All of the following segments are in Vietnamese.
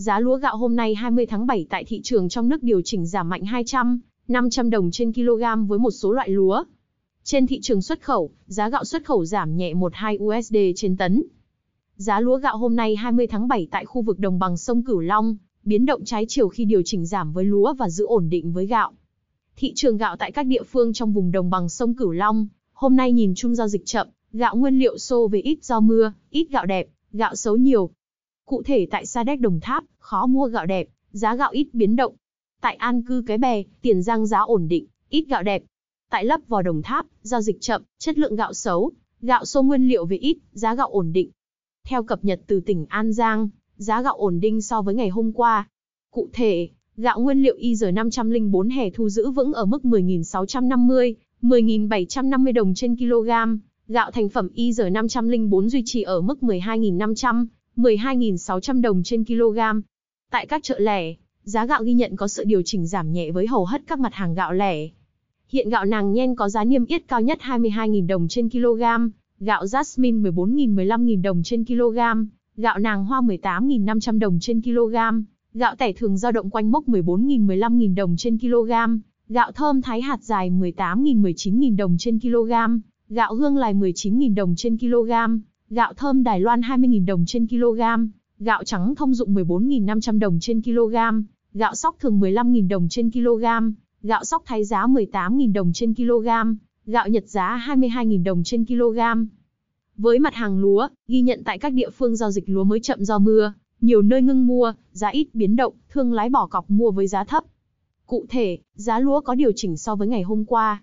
Giá lúa gạo hôm nay 20 tháng 7 tại thị trường trong nước điều chỉnh giảm mạnh 200, 500 đồng trên kg với một số loại lúa. Trên thị trường xuất khẩu, giá gạo xuất khẩu giảm nhẹ 1-2 USD trên tấn. Giá lúa gạo hôm nay 20 tháng 7 tại khu vực đồng bằng sông Cửu Long, biến động trái chiều khi điều chỉnh giảm với lúa và giữ ổn định với gạo. Thị trường gạo tại các địa phương trong vùng đồng bằng sông Cửu Long, hôm nay nhìn chung giao dịch chậm, gạo nguyên liệu xô về ít do mưa, ít gạo đẹp, gạo xấu nhiều, Cụ thể tại Sa Đéc Đồng Tháp, khó mua gạo đẹp, giá gạo ít biến động. Tại An Cư Cái Bè, Tiền Giang giá ổn định, ít gạo đẹp. Tại Lấp Vò Đồng Tháp, giao dịch chậm, chất lượng gạo xấu, gạo xô nguyên liệu về ít, giá gạo ổn định. Theo cập nhật từ tỉnh An Giang, giá gạo ổn định so với ngày hôm qua. Cụ thể, gạo nguyên liệu Y504 giờ hè thu giữ vững ở mức 10.650, 10.750 đồng trên kg, gạo thành phẩm Y504 giờ duy trì ở mức 12.500, 12.600 đồng trên kg. Tại các chợ lẻ, giá gạo ghi nhận có sự điều chỉnh giảm nhẹ với hầu hết các mặt hàng gạo lẻ. Hiện gạo nàng nhen có giá niêm yết cao nhất 22.000 đồng trên kg, gạo jasmine 14.000-15.000 đồng trên kg, gạo nàng hoa 18.500 đồng trên kg, gạo tẻ thường dao động quanh mốc 14.000-15.000 đồng trên kg, gạo thơm thái hạt dài 18.000-19.000 đồng trên kg, gạo hương lài 19.000 đồng trên kg, Gạo thơm Đài Loan 20.000 đồng trên kg, gạo trắng thông dụng 14.500 đồng trên kg, gạo sóc thường 15.000 đồng trên kg, gạo sóc thái giá 18.000 đồng trên kg, gạo nhật giá 22.000 đồng trên kg. Với mặt hàng lúa, ghi nhận tại các địa phương giao dịch lúa mới chậm do mưa, nhiều nơi ngưng mua, giá ít biến động, thương lái bỏ cọc mua với giá thấp. Cụ thể, giá lúa có điều chỉnh so với ngày hôm qua,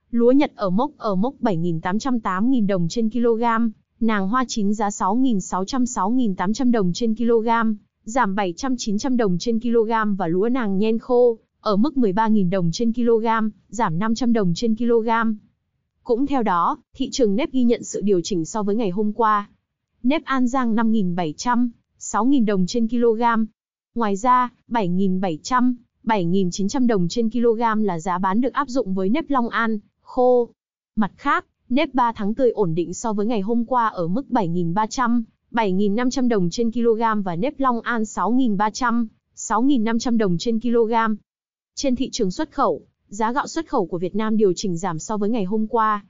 lúa Nhật ở mốc ở mốc 7.808.000 đồng trên kg, nàng hoa chín giá 6.600-6.800 đồng trên kg, giảm 700-900 đồng trên kg và lúa nàng nhen khô ở mức 13.000 đồng trên kg, giảm 500 đồng trên kg. Cũng theo đó, thị trường nếp ghi nhận sự điều chỉnh so với ngày hôm qua. Nếp An Giang 5.700, 6.000 đồng trên kg. Ngoài ra, 7.700, 7.900 đồng trên kg là giá bán được áp dụng với nếp Long An, khô. Mặt khác, nếp 3 tháng tươi ổn định so với ngày hôm qua ở mức 7.300, 7.500 đồng trên kg và nếp Long An 6.300, 6.500 đồng trên kg. Trên thị trường xuất khẩu, giá gạo xuất khẩu của Việt Nam điều chỉnh giảm so với ngày hôm qua.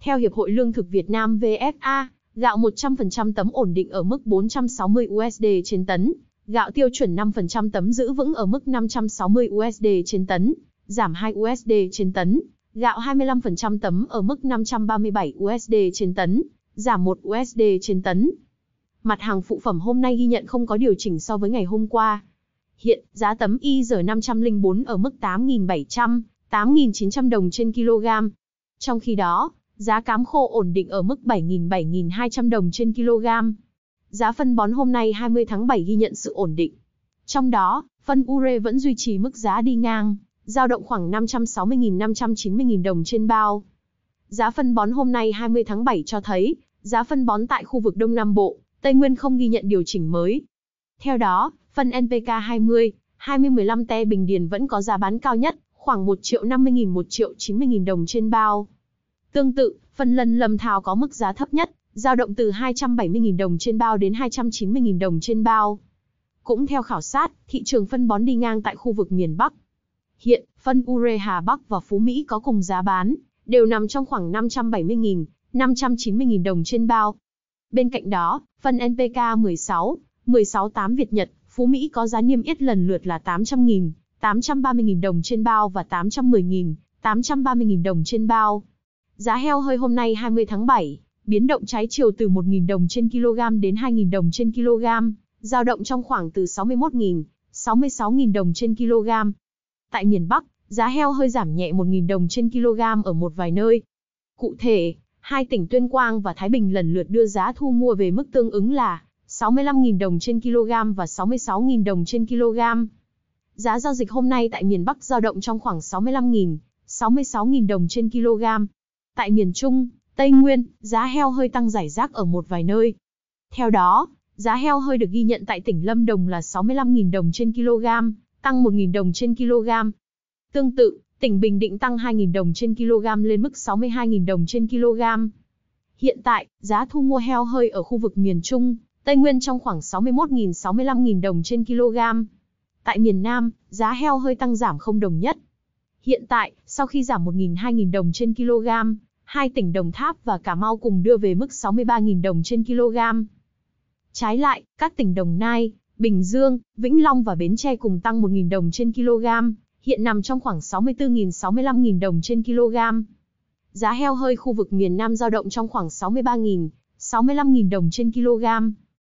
Theo Hiệp hội Lương thực Việt Nam VFA, gạo 100% tấm ổn định ở mức 460 USD trên tấn, gạo tiêu chuẩn 5% tấm giữ vững ở mức 560 USD trên tấn, giảm 2 USD trên tấn, Gạo 25% tấm ở mức 537 USD trên tấn, giảm 1 USD trên tấn. Mặt hàng phụ phẩm hôm nay ghi nhận không có điều chỉnh so với ngày hôm qua. Hiện, giá tấm IR504 ở mức 8.700, 8.900 đồng trên kg. Trong khi đó, giá cám khô ổn định ở mức 7.000-7.200 đồng trên kg. Giá phân bón hôm nay 20 tháng 7 ghi nhận sự ổn định. Trong đó, phân ure vẫn duy trì mức giá đi ngang giao động khoảng 560.590.000 đồng trên bao. Giá phân bón hôm nay 20 tháng 7 cho thấy, giá phân bón tại khu vực Đông Nam Bộ, Tây Nguyên không ghi nhận điều chỉnh mới. Theo đó, phân NPK 20, 2015 te Bình Điền vẫn có giá bán cao nhất, khoảng 1 triệu 50.000 1 triệu 90.000 đồng trên bao. Tương tự, phân lân lâm thảo có mức giá thấp nhất, giao động từ 270.000 đồng trên bao đến 290.000 đồng trên bao. Cũng theo khảo sát, thị trường phân bón đi ngang tại khu vực miền Bắc, Hiện, phân ure Hà Bắc và Phú Mỹ có cùng giá bán, đều nằm trong khoảng 570.000, 590.000 đồng trên bao. Bên cạnh đó, phân NPK 16, 168 Việt Nhật, Phú Mỹ có giá niêm yết lần lượt là 800.000, 830.000 đồng trên bao và 810.000, 830.000 đồng trên bao. Giá heo hơi hôm nay 20 tháng 7, biến động trái chiều từ 1.000 đồng trên kg đến 2.000 đồng trên kg, giao động trong khoảng từ 61.000, 66.000 đồng trên kg. Tại miền Bắc, giá heo hơi giảm nhẹ 1.000 đồng trên kg ở một vài nơi. Cụ thể, hai tỉnh Tuyên Quang và Thái Bình lần lượt đưa giá thu mua về mức tương ứng là 65.000 đồng trên kg và 66.000 đồng trên kg. Giá giao dịch hôm nay tại miền Bắc dao động trong khoảng 65.000, 66.000 đồng trên kg. Tại miền Trung, Tây Nguyên, giá heo hơi tăng rải rác ở một vài nơi. Theo đó, giá heo hơi được ghi nhận tại tỉnh Lâm Đồng là 65.000 đồng trên kg, tăng 1.000 đồng trên kg. Tương tự, tỉnh Bình Định tăng 2.000 đồng trên kg lên mức 62.000 đồng trên kg. Hiện tại, giá thu mua heo hơi ở khu vực miền Trung, Tây Nguyên trong khoảng 61.000-65.000 đồng trên kg. Tại miền Nam, giá heo hơi tăng giảm không đồng nhất. Hiện tại, sau khi giảm 1.000-2.000 đồng trên kg, hai tỉnh Đồng Tháp và Cà Mau cùng đưa về mức 63.000 đồng trên kg. Trái lại, các tỉnh Đồng Nai, Bình Dương, Vĩnh Long và Bến Tre cùng tăng 1.000 đồng trên kg, hiện nằm trong khoảng 64.000-65.000 đồng trên kg. Giá heo hơi khu vực miền Nam giao động trong khoảng 63.000, 65.000 đồng trên kg.